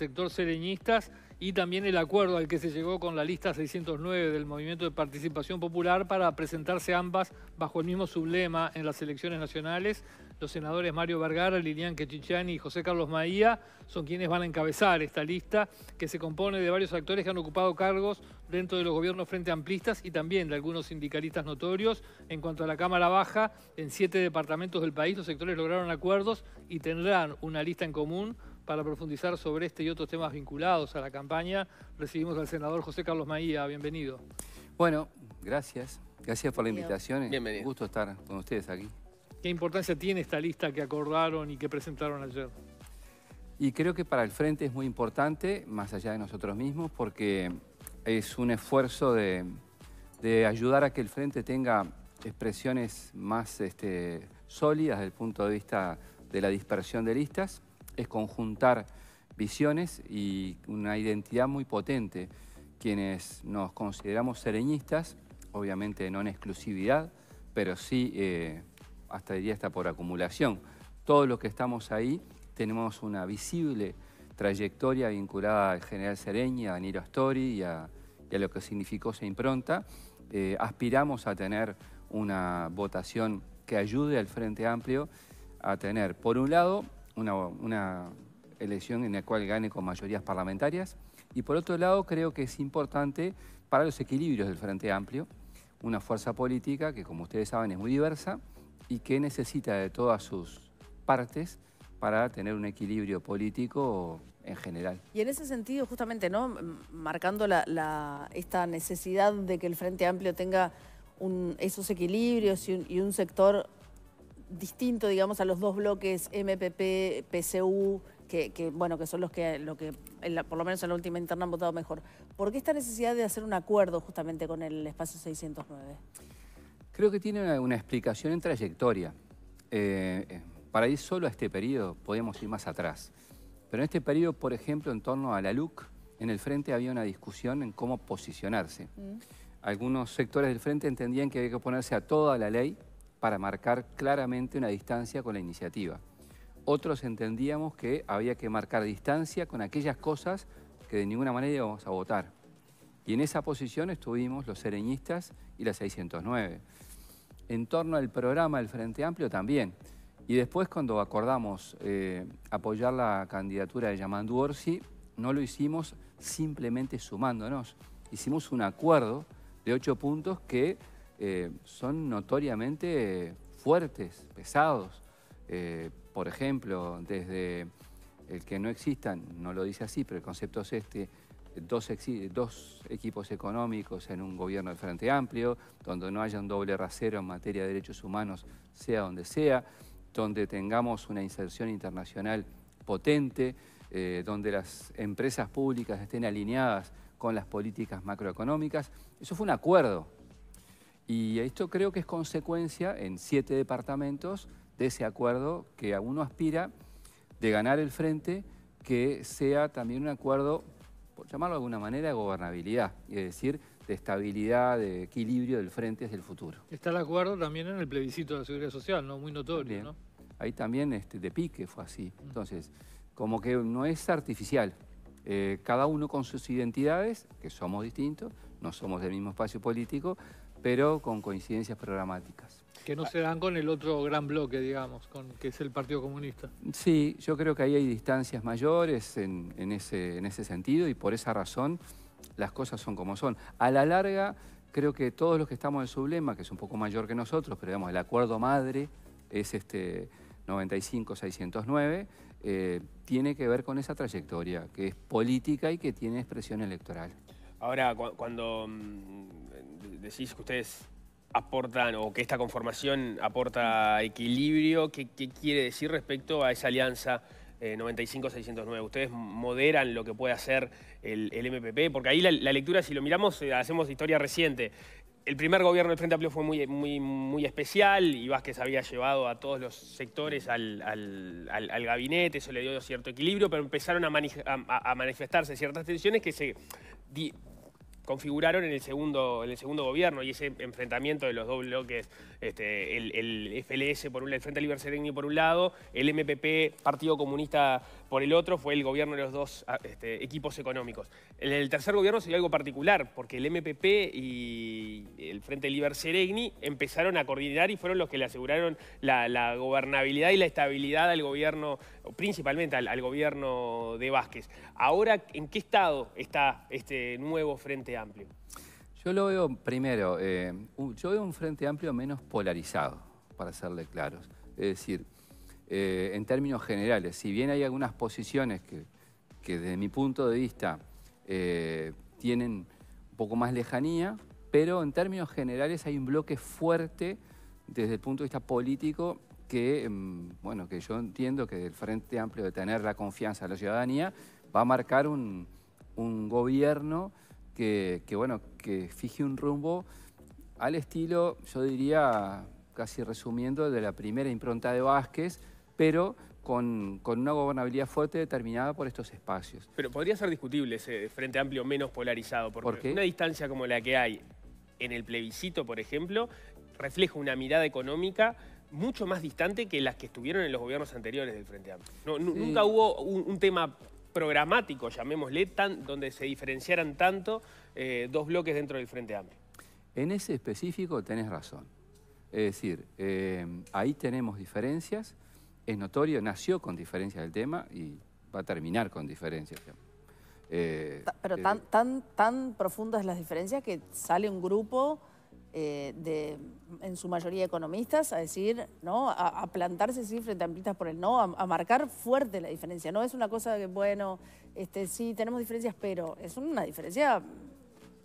sector sereñistas y también el acuerdo al que se llegó con la lista 609 del Movimiento de Participación Popular para presentarse ambas bajo el mismo sublema en las elecciones nacionales. Los senadores Mario Vergara, Lilian Quechichani y José Carlos Maía son quienes van a encabezar esta lista que se compone de varios actores que han ocupado cargos dentro de los gobiernos frente amplistas y también de algunos sindicalistas notorios. En cuanto a la Cámara Baja, en siete departamentos del país los sectores lograron acuerdos y tendrán una lista en común para profundizar sobre este y otros temas vinculados a la campaña, recibimos al senador José Carlos Maía. Bienvenido. Bueno, gracias. Gracias por la invitación. Bienvenido. Un gusto estar con ustedes aquí. ¿Qué importancia tiene esta lista que acordaron y que presentaron ayer? Y creo que para el Frente es muy importante, más allá de nosotros mismos, porque es un esfuerzo de, ayudar a que el Frente tenga expresiones más este, sólidas desde el punto de vista de la dispersión de listas es conjuntar visiones y una identidad muy potente. Quienes nos consideramos sereñistas, obviamente no en exclusividad, pero sí, eh, hasta diría está por acumulación. Todos los que estamos ahí tenemos una visible trayectoria vinculada al general Sereñi, a Danilo Astori y a, lo que significó esa impronta. Eh, aspiramos a tener una votación que ayude al Frente Amplio a tener, por un lado, una, elección en la cual gane con mayorías parlamentarias. Y por otro lado, creo que es importante para los equilibrios del Frente Amplio, una fuerza política que, como ustedes saben, es muy diversa y que necesita de todas sus partes para tener un equilibrio político en general. Y en ese sentido, justamente, ¿no? Marcando esta necesidad de que el Frente Amplio tenga esos equilibrios y un sector distinto, digamos, a los dos bloques MPP, PCU, que, bueno, que son los que, lo que por lo menos en la última interna han votado mejor. ¿Por qué esta necesidad de hacer un acuerdo justamente con el espacio 609? Creo que tiene una, explicación en trayectoria. Eh, eh, para ir solo a este periodo podemos ir más atrás. Pero en este periodo, por ejemplo, en torno a la LUC, en el Frente había una discusión en cómo posicionarse. Mm. Algunos sectores del Frente entendían que había que oponerse a toda la ley, para marcar claramente una distancia con la iniciativa. Otros entendíamos que había que marcar distancia con aquellas cosas que de ninguna manera íbamos a votar. Y en esa posición estuvimos los sereñistas y la 609. En torno al programa del Frente Amplio también. Y después cuando acordamos eh, apoyar la candidatura de Yamandu Orsi, no lo hicimos simplemente sumándonos. Hicimos un acuerdo de ocho puntos que eh, son notoriamente fuertes, pesados. Eh, por ejemplo, desde el que no existan, no lo dice así, pero el concepto es este, dos, equipos económicos en un gobierno de Frente Amplio, donde no haya un doble rasero en materia de derechos humanos, sea donde sea, donde tengamos una inserción internacional potente, eh, donde las empresas públicas estén alineadas con las políticas macroeconómicas. Eso fue un acuerdo y esto creo que es consecuencia en siete departamentos de ese acuerdo que a uno aspira de ganar el frente, que sea también un acuerdo, por llamarlo de alguna manera, de gobernabilidad, es decir, de estabilidad, de equilibrio del frente desde el futuro. Está el acuerdo también en el plebiscito de la Seguridad Social, ¿no? Muy notorio, ¿no? Ahí también este, de pique fue así. Mm. Entonces, como que no es artificial. Eh, cada uno con sus identidades, que somos distintos, no somos del mismo espacio político, pero con coincidencias programáticas. Que no se dan con el otro gran bloque, digamos, que es el Partido Comunista. Sí, yo creo que ahí hay distancias mayores en, ese, sentido y por esa razón las cosas son como son. A la larga, creo que todos los que estamos en Sublema, que es un poco mayor que nosotros, pero digamos, el acuerdo madre es este 95-609, eh, tiene que ver con esa trayectoria, que es política y que tiene expresión electoral. Ahora, cuando mm, decís que ustedes aportan o que esta conformación aporta equilibrio. ¿Qué, quiere decir respecto a esa alianza 95-609? Eh, ¿Ustedes moderan lo que puede hacer el, MPP? Porque ahí la, lectura, si lo miramos, eh, hacemos historia reciente. El primer gobierno del Frente Amplio fue muy, muy, muy especial y Vázquez había llevado a todos los sectores al, gabinete, eso le dio cierto equilibrio, pero empezaron a, manifestarse ciertas tensiones que se configuraron en el segundo, en el segundo gobierno y ese enfrentamiento de los dos bloques, este, el, FLS por un el Frente Liber Seregni, por un lado, el MPP, Partido Comunista por el otro, fue el gobierno de los dos ah, este, equipos económicos. En el tercer gobierno se dio algo particular, porque el MPP y el Frente Liber Seregni empezaron a coordinar y fueron los que le aseguraron la, gobernabilidad y la estabilidad al gobierno, principalmente al, gobierno de Vázquez. Ahora, ¿en qué estado está este nuevo Frente yo lo veo primero, eh, yo veo un frente amplio menos polarizado, para serle claros. Es decir, eh, en términos generales, si bien hay algunas posiciones que, desde mi punto de vista eh, tienen un poco más lejanía, pero en términos generales hay un bloque fuerte desde el punto de vista político que, em, bueno, que yo entiendo que el Frente Amplio de tener la confianza de la ciudadanía va a marcar un, un gobierno que, bueno, que fije un rumbo al estilo, yo diría, casi resumiendo, de la primera impronta de Vázquez, pero con, una gobernabilidad fuerte determinada por estos espacios. Pero podría ser discutible ese Frente Amplio menos polarizado, porque una distancia como la que hay en el plebiscito, por ejemplo, refleja una mirada económica mucho más distante que las que estuvieron en los gobiernos anteriores del Frente Amplio. Nunca hubo un tema programático, llamémosle, tan, donde se diferenciaran tanto eh, dos bloques dentro del Frente Amplio. En ese específico tenés razón. Es decir, eh, ahí tenemos diferencias, es notorio, nació con diferencias del tema y va a terminar con diferencias. Eh, pero tan, tan, tan profundas las diferencias que sale un grupo eh, de, en su mayoría economistas, a decir, ¿no? A, plantarse sí frente a amplistas por el no, a, marcar fuerte la diferencia. No es una cosa que, bueno, este, sí, tenemos diferencias, pero es una diferencia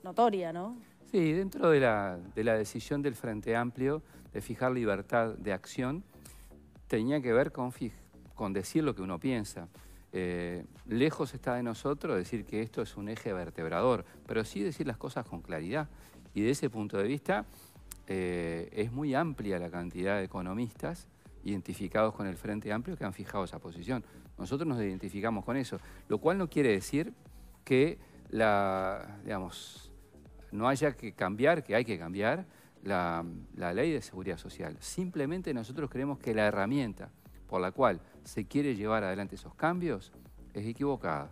notoria, ¿no? Sí, dentro de la, de la decisión del Frente Amplio de fijar libertad de acción, tenía que ver con, con decir lo que uno piensa. Eh, lejos está de nosotros decir que esto es un eje vertebrador, pero sí decir las cosas con claridad y de ese punto de vista eh, es muy amplia la cantidad de economistas identificados con el Frente Amplio que han fijado esa posición. Nosotros nos identificamos con eso, lo cual no quiere decir que la, digamos, no haya que cambiar, que hay que cambiar la ley de seguridad social. Simplemente nosotros creemos que la herramienta por la cual se quiere llevar adelante esos cambios es equivocada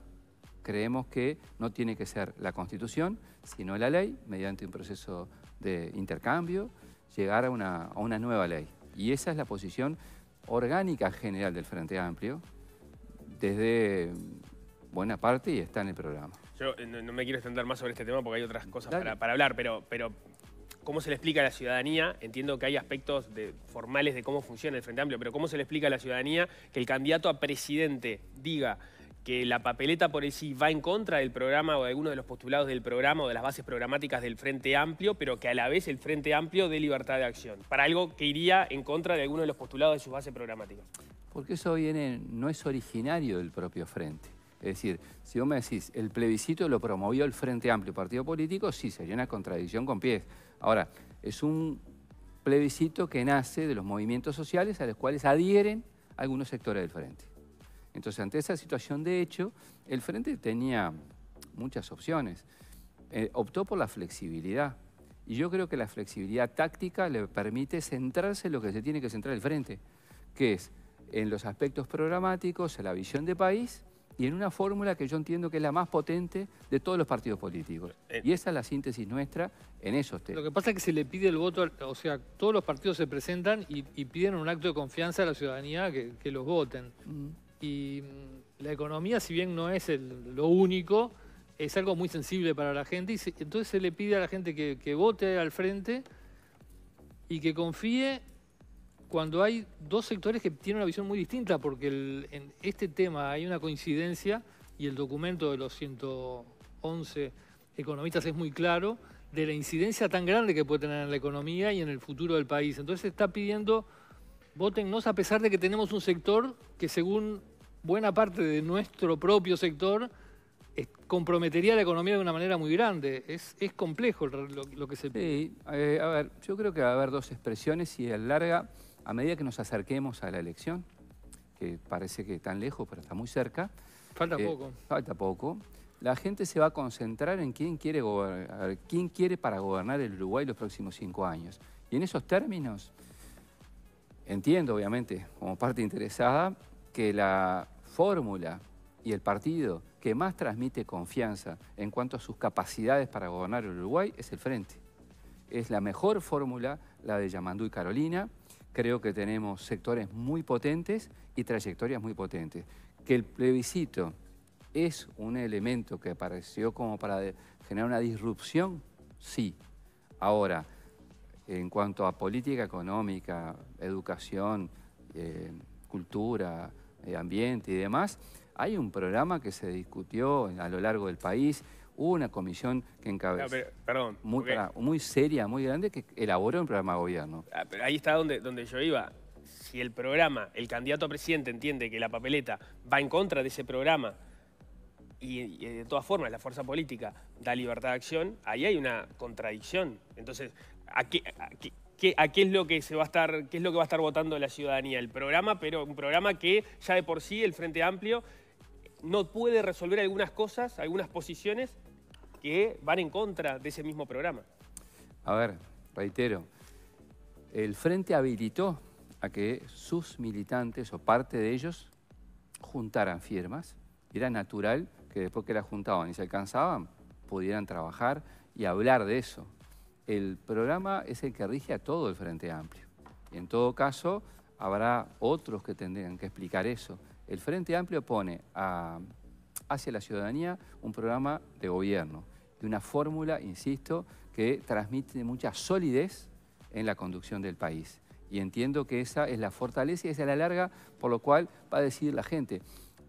creemos que no tiene que ser la Constitución, sino la ley, mediante un proceso de intercambio, llegar a una, nueva ley. Y esa es la posición orgánica general del Frente Amplio, desde buena parte y está en el programa. Yo eh, no, me quiero extender más sobre este tema porque hay otras cosas para, hablar, pero, pero ¿cómo se le explica a la ciudadanía? Entiendo que hay aspectos formales de cómo funciona el Frente Amplio, pero ¿cómo se le explica a la ciudadanía que el candidato a presidente diga que la papeleta por sí va en contra del programa o de alguno de los postulados del programa o de las bases programáticas del Frente Amplio, pero que a la vez el Frente Amplio dé libertad de acción, para algo que iría en contra de alguno de los postulados de sus bases programáticas. Porque eso viene, no es originario del propio Frente. Es decir, si vos me decís, el plebiscito lo promovió el Frente Amplio Partido Político, sí, sería una contradicción con pies. Ahora, es un plebiscito que nace de los movimientos sociales a los cuales adhieren algunos sectores del Frente. Entonces, ante esa situación de hecho, el Frente tenía muchas opciones. Eh, optó por la flexibilidad. Y yo creo que la flexibilidad táctica le permite centrarse en lo que se tiene que centrar el Frente, que es en los aspectos programáticos, en la visión de país y en una fórmula que yo entiendo que es la más potente de todos los partidos políticos. Eh, y esa es la síntesis nuestra en esos temas. Lo que pasa es que se le pide el voto, o sea, todos los partidos se presentan y, piden un acto de confianza a la ciudadanía que, los voten. Mm. Y mm, la economía, si bien no es lo único, es algo muy sensible para la gente. Y entonces se le pide a la gente que, vote al frente y que confíe cuando hay dos sectores que tienen una visión muy distinta, porque en este tema hay una coincidencia y el documento de los 111 economistas es muy claro de la incidencia tan grande que puede tener en la economía y en el futuro del país. Entonces está pidiendo, votennos a pesar de que tenemos un sector que según buena parte de nuestro propio sector eh, comprometería la economía de una manera muy grande. Es, es complejo lo, que se pide. Eh, a ver, yo creo que va a haber dos expresiones y a larga, a medida que nos acerquemos a la elección, que parece que tan lejos, pero está muy cerca. Falta eh, poco. Falta poco. La gente se va a concentrar en quién quiere, quién quiere para gobernar el Uruguay los próximos cinco años. Y en esos términos, entiendo, obviamente, como parte interesada, que la fórmula y el partido que más transmite confianza en cuanto a sus capacidades para gobernar Uruguay es el Frente. Es la mejor fórmula, la de Yamandú y Carolina. Creo que tenemos sectores muy potentes y trayectorias muy potentes. Que el plebiscito es un elemento que apareció como para generar una disrupción, sí. Ahora, en cuanto a política económica, educación, eh, cultura, ambiente y demás, hay un programa que se discutió a lo largo del país, hubo una comisión que encabezó. Muy, muy, seria, muy grande, que elaboró un programa de gobierno. Ah, ahí está donde, donde yo iba. Si el programa, el candidato a presidente entiende que la papeleta va en contra de ese programa y, de todas formas la fuerza política da libertad de acción, ahí hay una contradicción. Entonces, aquí qué, a qué es lo que se va a estar, qué es lo que va a estar votando la ciudadanía. El programa, pero un programa que ya de por sí el Frente Amplio no puede resolver algunas cosas, algunas posiciones que van en contra de ese mismo programa. A ver, reitero, el Frente habilitó a que sus militantes o parte de ellos juntaran firmas. Era natural que después que las juntaban y se alcanzaban, pudieran trabajar y hablar de eso el programa es el que rige a todo el Frente Amplio. en todo caso, habrá otros que tendrán que explicar eso. El Frente Amplio pone hacia la ciudadanía un programa de gobierno de una fórmula, insisto, que transmite mucha solidez en la conducción del país. Y entiendo que esa es la fortaleza y es a la larga por lo cual va a decidir la gente.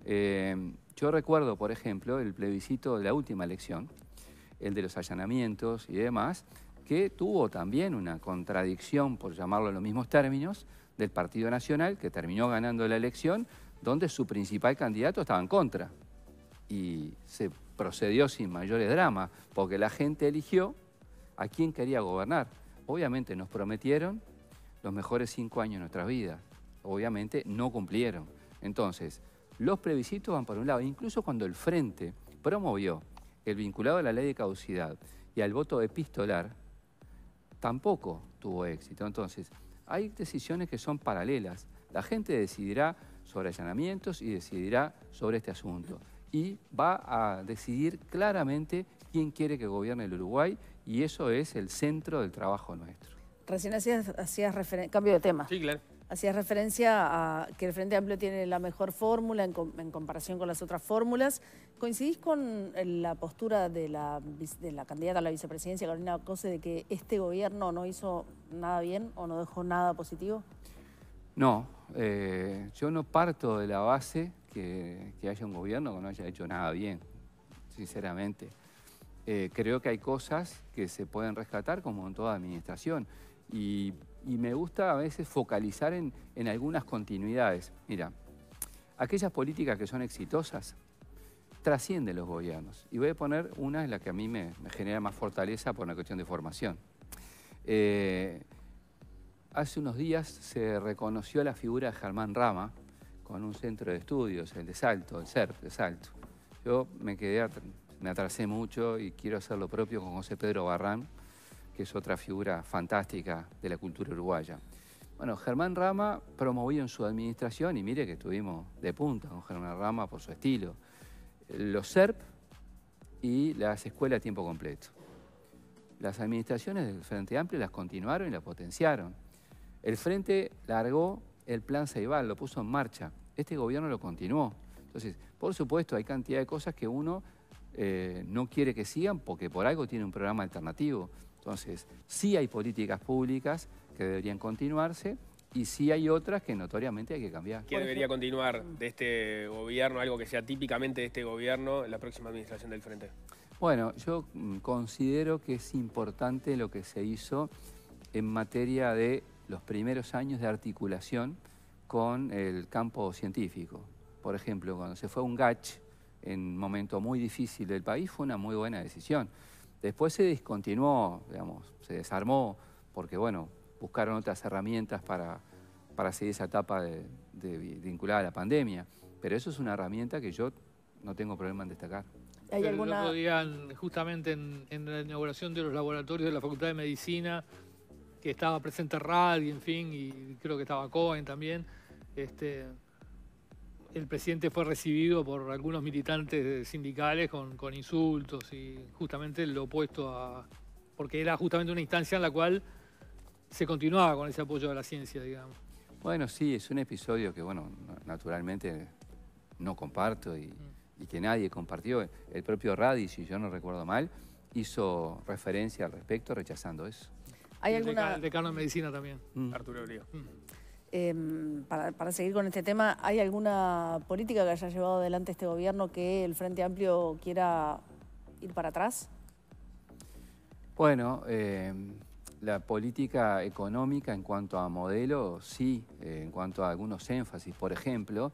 Eh, yo recuerdo, por ejemplo, el plebiscito de la última elección, el de los allanamientos y demás, que tuvo también una contradicción, por llamarlo en los mismos términos, del Partido Nacional, que terminó ganando la elección, donde su principal candidato estaba en contra. Y se procedió sin mayores dramas, porque la gente eligió a quien quería gobernar. Obviamente nos prometieron los mejores cinco años de nuestra vida. Obviamente no cumplieron. Entonces, los plebiscitos van por un lado. Incluso cuando el Frente promovió el vinculado a la ley de caducidad y al voto epistolar, tampoco tuvo éxito. Entonces, hay decisiones que son paralelas. La gente decidirá sobre allanamientos y decidirá sobre este asunto. Y va a decidir claramente quién quiere que gobierne el Uruguay y eso es el centro del trabajo nuestro. Recién hacías, referencia, cambio de tema. Hacías referencia a que el Frente Amplio tiene la mejor fórmula en, comparación con las otras fórmulas. ¿Coincidís con eh, la postura de la, candidata a la vicepresidencia, Carolina Cose, de que este gobierno no hizo nada bien o no dejó nada positivo? No, eh, yo no parto de la base que, haya un gobierno que no haya hecho nada bien, sinceramente. Eh, creo que hay cosas que se pueden rescatar como en toda administración y, me gusta a veces focalizar en, algunas continuidades. Mira, aquellas políticas que son exitosas trascienden los gobiernos. Y voy a poner una en la que a mí me, genera más fortaleza por una cuestión de formación. Eh, hace unos días se reconoció la figura de Germán Rama con un centro de estudios, el de Salto, el CERP de Salto. Yo me quedé, me atrasé mucho y quiero hacer lo propio con José Pedro Barrán, que es otra figura fantástica de la cultura uruguaya. Bueno, Germán Rama promovió en su administración, y mire que estuvimos de punta con Germán Rama por su estilo, los SERP y las escuelas a tiempo completo. Las administraciones del Frente Amplio las continuaron y las potenciaron. El Frente largó el plan Ceibal, lo puso en marcha. Este gobierno lo continuó. Entonces, por supuesto, hay cantidad de cosas que uno eh, no quiere que sigan porque por algo tiene un programa alternativo. Entonces, sí hay políticas públicas que deberían continuarse y sí hay otras que notoriamente hay que cambiar. ¿Qué debería continuar mm. de este gobierno, algo que sea típicamente de este gobierno, en la próxima administración del Frente? Bueno, yo mm, considero que es importante lo que se hizo en materia de los primeros años de articulación con el campo científico. Por ejemplo, cuando se fue un GACH en un momento muy difícil del país, fue una muy buena decisión. Después se discontinuó, digamos, se desarmó, porque bueno, buscaron otras herramientas para, para seguir esa etapa de, vinculada a la pandemia. Pero eso es una herramienta que yo no tengo problema en destacar. ¿Hay alguna... El justamente en, en, la inauguración de los laboratorios de la Facultad de Medicina, que estaba presente Rad y en fin, y creo que estaba Cohen también, este, el presidente fue recibido por algunos militantes sindicales con, insultos y justamente lo opuesto a... porque era justamente una instancia en la cual se continuaba con ese apoyo de la ciencia, digamos. Bueno, sí, es un episodio que, bueno, naturalmente no comparto y, mm. que nadie compartió. El propio Radi, si yo no recuerdo mal, hizo referencia al respecto rechazando eso. ¿Hay alguna... El decano de medicina también. Mm. Arturo Brío. Em, para, seguir con este tema, ¿hay alguna política que haya llevado adelante este gobierno que el Frente Amplio quiera ir para atrás? Bueno, em, la política económica en cuanto a modelo, sí, eh, en cuanto a algunos énfasis. Por ejemplo,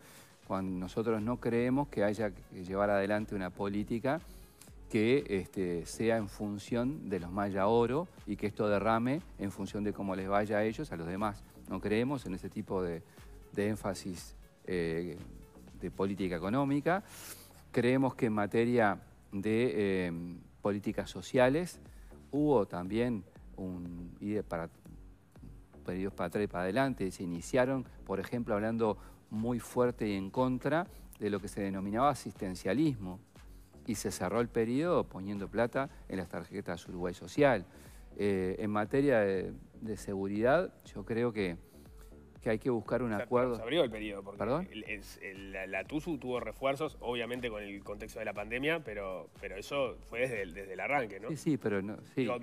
cuando nosotros no creemos que haya que llevar adelante una política que este, sea en función de los maya oro y que esto derrame en función de cómo les vaya a ellos, a los demás. No creemos en ese tipo de, énfasis eh, de política económica. Creemos que en materia de em, políticas sociales hubo también un para periodos para atrás y para adelante. Se iniciaron, por ejemplo, hablando muy fuerte y en contra de lo que se denominaba asistencialismo y se cerró el periodo poniendo plata en las tarjetas Uruguay Social. Eh, en materia de, seguridad, yo creo que, hay que buscar un acuerdo. Se abrió el periodo, porque ¿Perdón? la, TUSU tuvo refuerzos, obviamente con el contexto de la pandemia, pero, pero eso fue desde el, arranque, ¿no? Sí, sí, pero... No,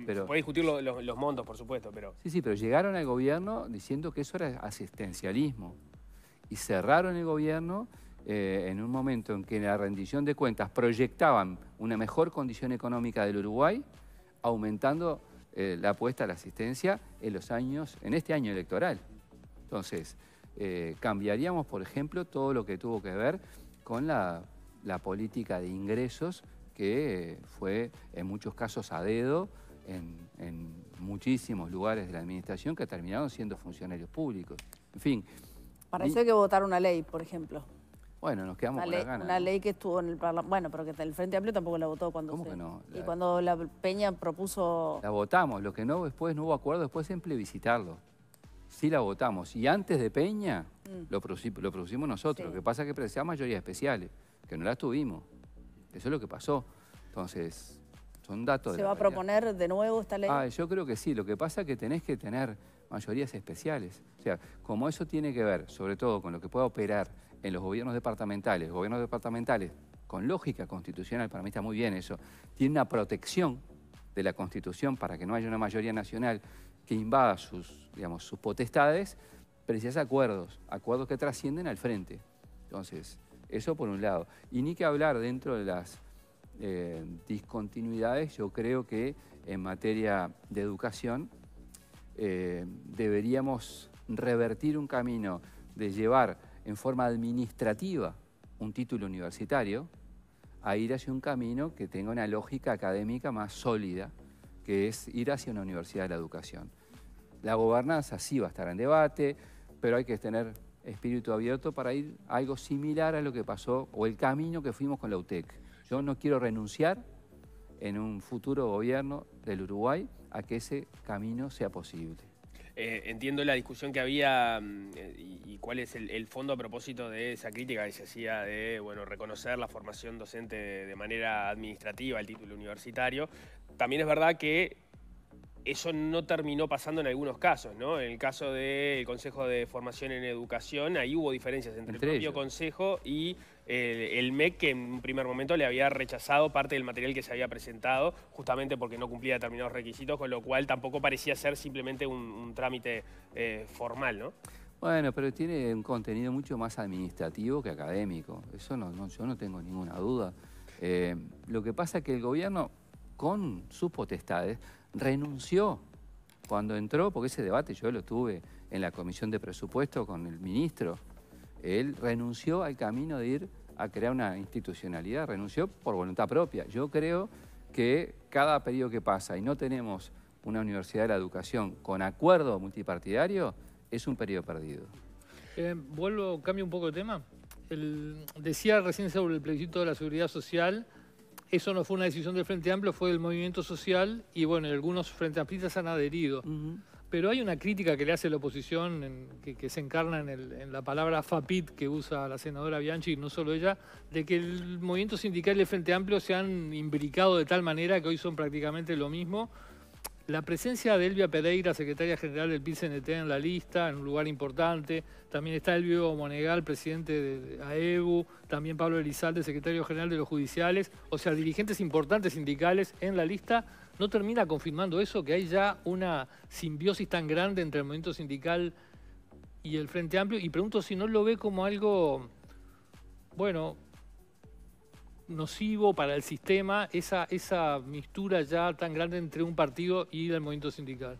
pero puede discutir los montos, por supuesto, pero... Sí, sí, pero llegaron al gobierno diciendo que eso era asistencialismo. Y cerraron el gobierno eh, en un momento en que la rendición de cuentas proyectaban una mejor condición económica del Uruguay, aumentando eh, la apuesta a la asistencia en los años, en este año electoral. Entonces, eh, cambiaríamos, por ejemplo, todo lo que tuvo que ver con la, política de ingresos que eh, fue en muchos casos a dedo en, en, muchísimos lugares de la administración que terminaron siendo funcionarios públicos. En fin. Para eso hay que votar una ley, por ejemplo. Bueno, nos quedamos con la Una ley que estuvo en el Parlamento. Bueno, pero que el Frente Amplio tampoco la votó cuando ¿Cómo que no? Y cuando la Peña propuso... La votamos, lo que no después no hubo acuerdo, después en plebiscitarlo. Sí la votamos. Y antes de Peña mm. lo, lo, propusimos nosotros. Lo que pasa es que precisaba mayoría especiales, que no las tuvimos. Eso es lo que pasó. Entonces, son datos... ¿Se va a proponer de nuevo esta ley? Ah, yo creo que sí. Lo que pasa es que tenés que tener mayorías especiales. O sea, como eso tiene que ver, sobre todo, con lo que pueda operar en los gobiernos departamentales. gobiernos departamentales, con lógica constitucional, para mí está muy bien eso, tiene una protección de la Constitución para que no haya una mayoría nacional que invada sus, digamos, sus potestades, hace acuerdos, acuerdos que trascienden al frente. Entonces, eso por un lado. Y ni que hablar dentro de las eh, discontinuidades, yo creo que en materia de educación eh, deberíamos revertir un camino de llevar en forma administrativa un título universitario a ir hacia un camino que tenga una lógica académica más sólida, que es ir hacia una universidad de la educación. La gobernanza sí va a estar en debate, pero hay que tener espíritu abierto para ir algo similar a lo que pasó o el camino que fuimos con la UTEC. Yo no quiero renunciar en un futuro gobierno del Uruguay a que ese camino sea posible. Eh, entiendo la discusión que había mm, eh, y, cuál es el, fondo a propósito de esa crítica que se hacía de bueno, reconocer la formación docente de, de manera administrativa, el título universitario. También es verdad que eso no terminó pasando en algunos casos, ¿no? En el caso del Consejo de Formación en Educación, ahí hubo diferencias entre, el propio Consejo y el, MEC, que en un primer momento le había rechazado parte del material que se había presentado, justamente porque no cumplía determinados requisitos, con lo cual tampoco parecía ser simplemente un, trámite eh, formal, ¿no? Bueno, pero tiene un contenido mucho más administrativo que académico. Eso yo no tengo ninguna duda. Eh, lo que pasa es que el gobierno, con sus potestades, renunció cuando entró, porque ese debate yo lo tuve en la comisión de presupuesto con el ministro, él renunció al camino de ir a crear una institucionalidad, renunció por voluntad propia. Yo creo que cada periodo que pasa y no tenemos una universidad de la educación con acuerdo multipartidario, es un periodo perdido. Eh, vuelvo, cambio un poco de tema. decía recién sobre el plebiscito de la seguridad social, eso no fue una decisión del Frente Amplio, fue del movimiento social y bueno, algunos Frente Amplistas han adherido. Pero hay una crítica que le hace la oposición, que, se encarna en, en, la palabra FAPIT que usa la senadora Bianchi, y no solo ella, de que el movimiento sindical y el Frente Amplio se han imbricado de tal manera que hoy son prácticamente lo mismo la presencia de Elvia Pereira, secretaria general del PIL-CNT, en la lista, en un lugar importante. También está Elvio Monegal, presidente de AEBU. También Pablo Elizalde, secretario general de los judiciales. O sea, dirigentes importantes sindicales en la lista. ¿No termina confirmando eso, que hay ya una simbiosis tan grande entre el movimiento sindical y el Frente Amplio? Y pregunto si no lo ve como algo, bueno, nocivo para el sistema esa, esa mistura ya tan grande entre un partido y el movimiento sindical?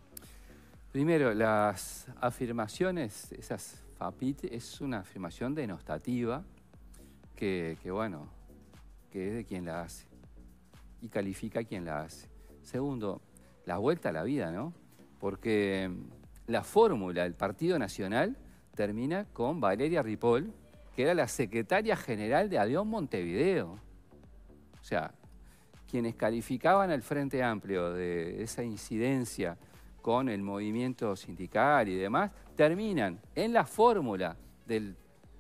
Primero, las afirmaciones, esas FAPIT, es una afirmación denostativa que, bueno, que es de quien la hace y califica a quien la hace. Segundo, la vuelta a la vida, ¿no? Porque mm, la fórmula del Partido Nacional termina con Valeria Ripoll, que era la secretaria general de Adión Montevideo. O sea, quienes calificaban al Frente Amplio de esa incidencia con el movimiento sindical y demás, terminan en la fórmula del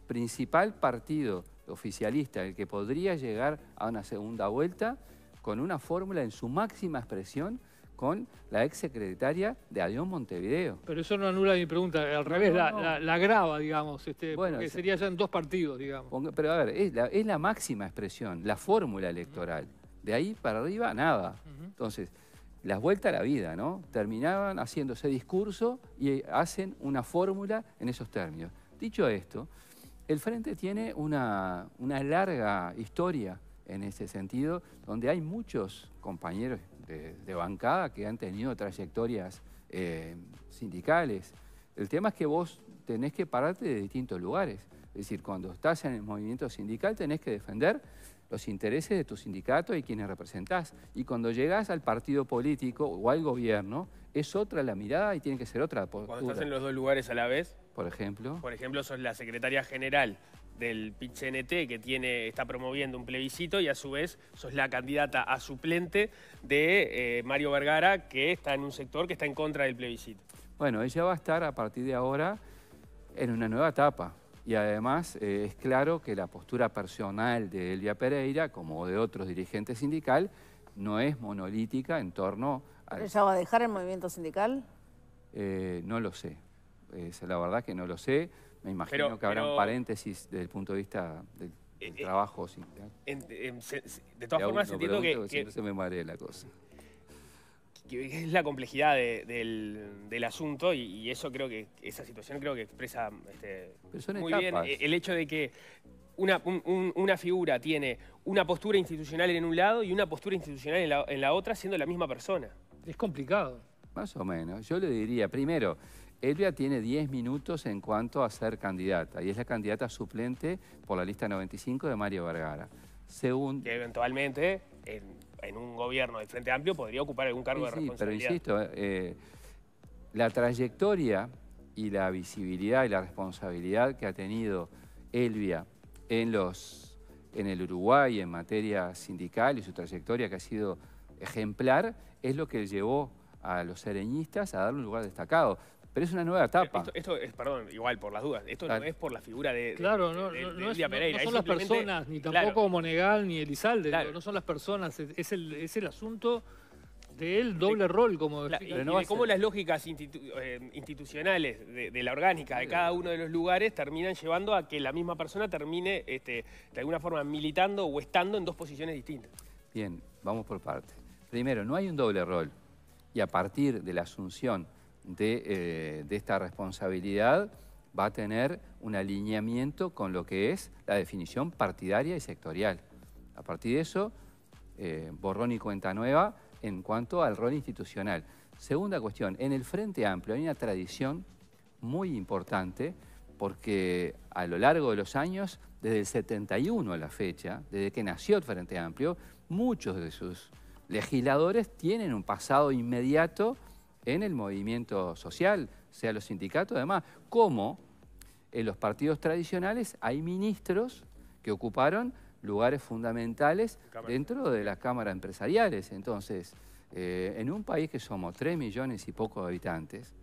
principal partido oficialista, el que podría llegar a una segunda vuelta, con una fórmula en su máxima expresión con la ex secretaria de Adión Montevideo. Pero eso no anula mi pregunta, al revés, La, la, digamos, este, sería ya en dos partidos, digamos. Pero a ver, es la, máxima expresión, la fórmula electoral. De ahí para arriba, nada. Entonces, las vueltas a la vida, ¿no? Terminaban haciéndose discurso y hacen una fórmula en esos términos. Dicho esto, el Frente tiene una larga historia en ese sentido, donde hay muchos compañeros de, bancada que han tenido trayectorias eh, sindicales. El tema es que vos tenés que pararte de distintos lugares. Es decir, cuando estás en el movimiento sindical tenés que defender los intereses de tu sindicato y quienes representás. Y cuando llegás al partido político o al gobierno, es otra la mirada y tiene que ser otra Cuando estás en los dos lugares a la vez. Por ejemplo. Por ejemplo, sos la secretaria general del pinche que tiene, está promoviendo un plebiscito y a su vez sos la candidata a suplente de eh, Mario Vergara que está en un sector que está en contra del plebiscito. Bueno, ella va a estar a partir de ahora en una nueva etapa y además eh, es claro que la postura personal de Elvia Pereira como de otros dirigentes sindical no es monolítica en torno a... ¿Ella va a dejar el movimiento sindical? Eh, no lo sé, la verdad que no lo sé. Me imagino que habrá un paréntesis desde el punto de vista del, eh, eh, trabajo. de todas formas, entiendo que, que, se me maree la cosa. es la complejidad del, asunto y, eso creo que, esa situación creo que expresa este, muy bien el hecho de que una, figura tiene una postura institucional en un lado y una postura institucional en la, otra siendo la misma persona. Es complicado. Más o menos. Yo le diría, primero, Elvia tiene 10 minutos en cuanto a ser candidata y es la candidata suplente por la lista 95 de Mario Vergara. Según... Que eventualmente en, un gobierno de Frente Amplio podría ocupar algún cargo de responsabilidad. Sí, pero insisto, eh, la trayectoria y la visibilidad y la responsabilidad que ha tenido Elvia en, los, en el Uruguay en materia sindical y su trayectoria que ha sido ejemplar es lo que llevó a los sereñistas a darle un lugar destacado. Pero es una nueva etapa. Esto, es, perdón, igual por las dudas, esto no es por la figura de, de Pereira. no, son las personas, ni tampoco Monegal ni Elizalde, no son las personas, es el, asunto del doble rol, como cómo las lógicas eh, institucionales de, la orgánica de cada uno de los lugares terminan llevando a que la misma persona termine este, de alguna forma militando o estando en dos posiciones distintas. Bien, vamos por partes. Primero, no hay un doble rol. Y a partir de la asunción eh, de, esta responsabilidad va a tener un alineamiento con lo que es la definición partidaria y sectorial. A partir de eso, eh, borrón y cuenta nueva en cuanto al rol institucional. Segunda cuestión, en el Frente Amplio hay una tradición muy importante porque a lo largo de los años, desde el 71 a la fecha, desde que nació el Frente Amplio, muchos de sus legisladores tienen un pasado inmediato en el movimiento social, sea los sindicatos, además, como en los partidos tradicionales hay ministros que ocuparon lugares fundamentales dentro de las cámaras empresariales. Entonces, eh, en un país que somos 3 millones y pocos habitantes,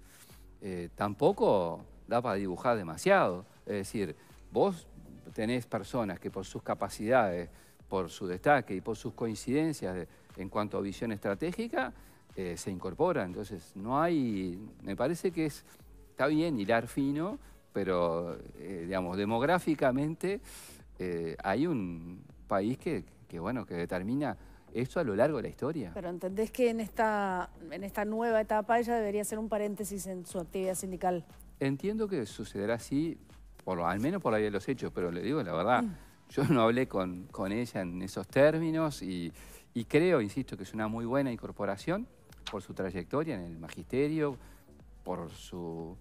eh, tampoco da para dibujar demasiado. Es decir, vos tenés personas que por sus capacidades, por su destaque y por sus coincidencias en cuanto a visión estratégica, eh, se incorpora. Entonces, no hay. Me parece que es. Está bien hilar fino, pero, eh, digamos, demográficamente eh, hay un país que, bueno, que determina esto a lo largo de la historia. Pero entendés que en esta, en esta nueva etapa ella debería ser un paréntesis en su actividad sindical. Entiendo que sucederá así, por, al menos por la ahí de los hechos, pero le digo la verdad, mm. yo no hablé con, con, ella en esos términos y, y creo, insisto, que es una muy buena incorporación por su trayectoria en el magisterio, por su,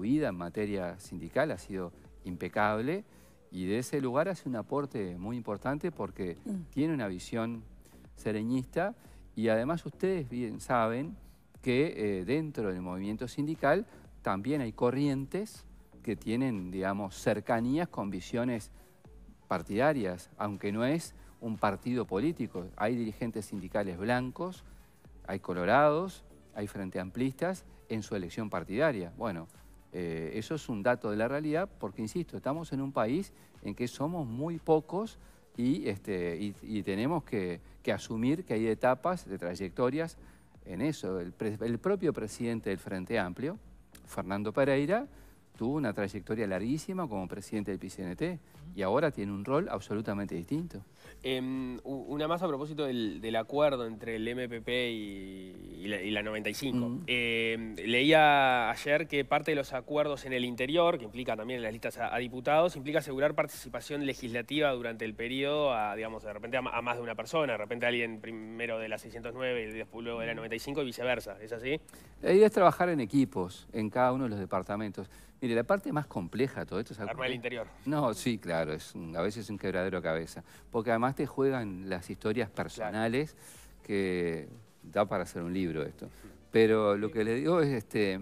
vida en materia sindical, ha sido impecable y de ese lugar hace un aporte muy importante porque mm. tiene una visión sereñista y además ustedes bien saben que eh, dentro del movimiento sindical también hay corrientes que tienen, digamos, cercanías con visiones partidarias, aunque no es un partido político. Hay dirigentes sindicales blancos, hay colorados, hay frente amplistas en su elección partidaria. Bueno, eh, eso es un dato de la realidad porque, insisto, estamos en un país en que somos muy pocos y, este, tenemos que, asumir que hay etapas de trayectorias en eso. El, el propio presidente del Frente Amplio, Fernando Pereira, tuvo una trayectoria larguísima como presidente del PCNT y ahora tiene un rol absolutamente distinto. Em, una más a propósito del, acuerdo entre el MPP y, la, 95. Em, leía ayer que parte de los acuerdos en el interior, que implica también en las listas a, diputados, implica asegurar participación legislativa durante el periodo a, digamos, de repente a, más de una persona, de repente alguien primero de la 609 y después luego de la 95 y viceversa, ¿es así? La idea es trabajar en equipos, en cada uno de los departamentos. Mire, la parte más compleja de todo esto es... Arma del interior. No, sí, claro, es a veces es un quebradero de cabeza. Porque además te juegan las historias personales que da para hacer un libro esto. Pero lo que le digo es, este,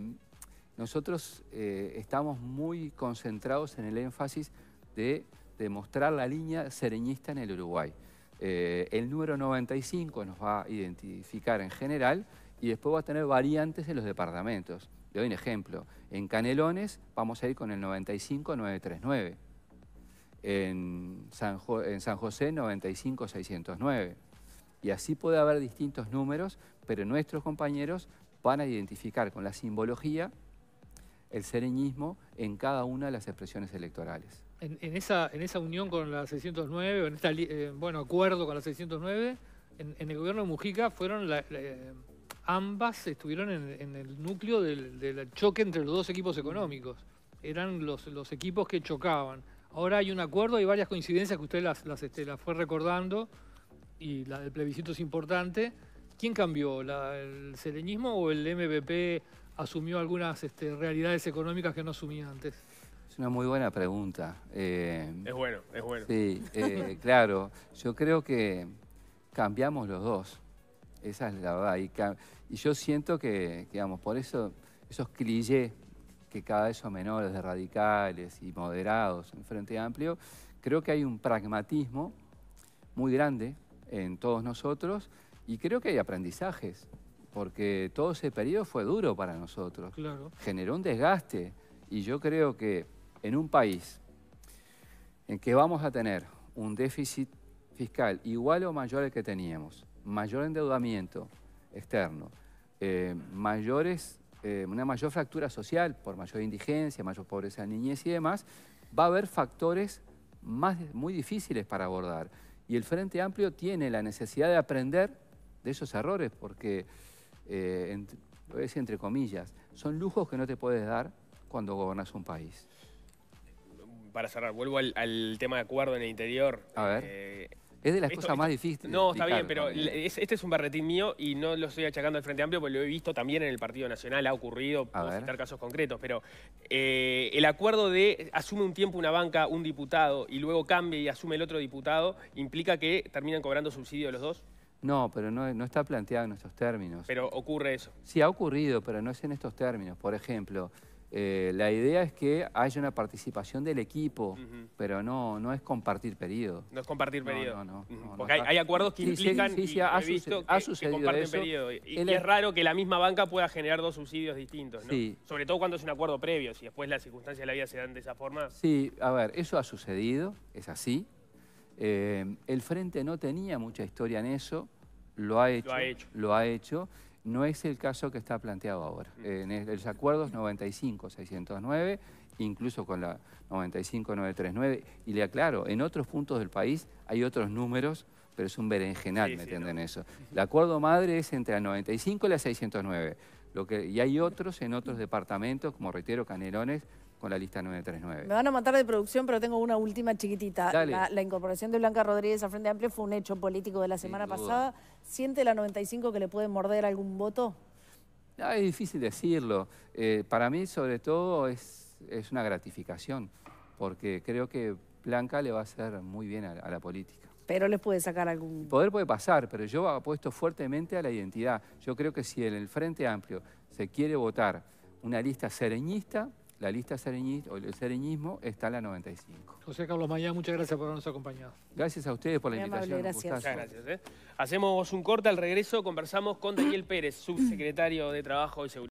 nosotros eh, estamos muy concentrados en el énfasis de demostrar la línea sereñista en el Uruguay. Eh, el número 95 nos va a identificar en general y después va a tener variantes en los departamentos doy un ejemplo. En Canelones vamos a ir con el 95-939. En San, José 95-609. Y así puede haber distintos números, pero nuestros compañeros van a identificar con la simbología el sereñismo en cada una de las expresiones electorales. En, esa, unión con la 609, en este bueno, acuerdo con la 609, en, el gobierno de Mujica fueron eh, ambas estuvieron en, el núcleo del, choque entre los dos equipos económicos. Eran los, equipos que chocaban. Ahora hay un acuerdo, hay varias coincidencias que usted las, este, fue recordando y la del plebiscito es importante. ¿Quién cambió? ¿El selenismo o el MVP asumió algunas este, realidades económicas que no asumía antes? Es una muy buena pregunta. Eh, es bueno, es bueno. Sí, eh, claro. Yo creo que cambiamos los dos. Esa es la verdad. Y, yo siento que, digamos, por eso esos clichés que cada vez son menores de radicales y moderados en Frente Amplio, creo que hay un pragmatismo muy grande en todos nosotros y creo que hay aprendizajes, porque todo ese periodo fue duro para nosotros. Generó un desgaste y yo creo que en un país en que vamos a tener un déficit fiscal igual o mayor al que teníamos, mayor endeudamiento externo, eh, mayores, eh, una mayor fractura social por mayor indigencia, mayor pobreza de niñez y demás, va a haber factores más, muy difíciles para abordar. Y el Frente Amplio tiene la necesidad de aprender de esos errores, porque, eh, entre, lo voy decir entre comillas, son lujos que no te puedes dar cuando gobernas un país. Para cerrar, vuelvo al, al tema de acuerdo en el interior. A ver. Es de las cosas más difíciles. No, está bien, pero este es un barretín mío y no lo estoy achacando al Frente Amplio, porque lo he visto también en el Partido Nacional, ha ocurrido, puedo citar casos concretos, pero eh, el acuerdo de asume un tiempo una banca un diputado y luego cambia y asume el otro diputado, ¿implica que terminan cobrando subsidio los dos? No, pero no, no está planteado en estos términos. Pero ocurre eso. Sí, ha ocurrido, pero no es en estos términos. Por ejemplo, eh, la idea es que haya una participación del equipo, pero no, no es compartir periodo. No es compartir periodo. Porque hay, acuerdos que implican y ha, he sucedido, comparten eso. Y, es raro que la misma banca pueda generar dos subsidios distintos, ¿no? Sobre todo cuando es un acuerdo previo, si después las circunstancias de la vida se dan de esa forma. Sí, a ver, eso ha sucedido, es así. Eh, el Frente no tenía mucha historia en eso, Lo ha hecho. Lo ha hecho no es el caso que está planteado ahora. Mm. En los acuerdos 95-609, incluso con la 95-939, y le aclaro, en otros puntos del país hay otros números, pero es un berenjenal, ¿me entienden eso? El acuerdo madre es entre la 95 y la 609, lo que, y hay otros en otros mm. departamentos, como reitero, Canelones, con la lista 939. Me van a matar de producción, pero tengo una última chiquitita. La, la, incorporación de Blanca Rodríguez a Frente Amplio fue un hecho político de la semana pasada. ¿Siente la 95 que le puede morder algún voto? Ah, es difícil decirlo. Eh, para mí, sobre todo, es, una gratificación, porque creo que Blanca le va a hacer muy bien a, la política. Pero le puede sacar algún... poder puede pasar, pero yo apuesto fuertemente a la identidad. Yo creo que si en el Frente Amplio se quiere votar una lista sereñista, la lista sereñista, sereñismo está en la 95. José Carlos Mayá, muchas gracias por habernos acompañado. Gracias a ustedes por la invitación. Muchas gracias. Eh. Hacemos un corte, al regreso conversamos con Daniel Pérez, subsecretario de Trabajo y Seguridad.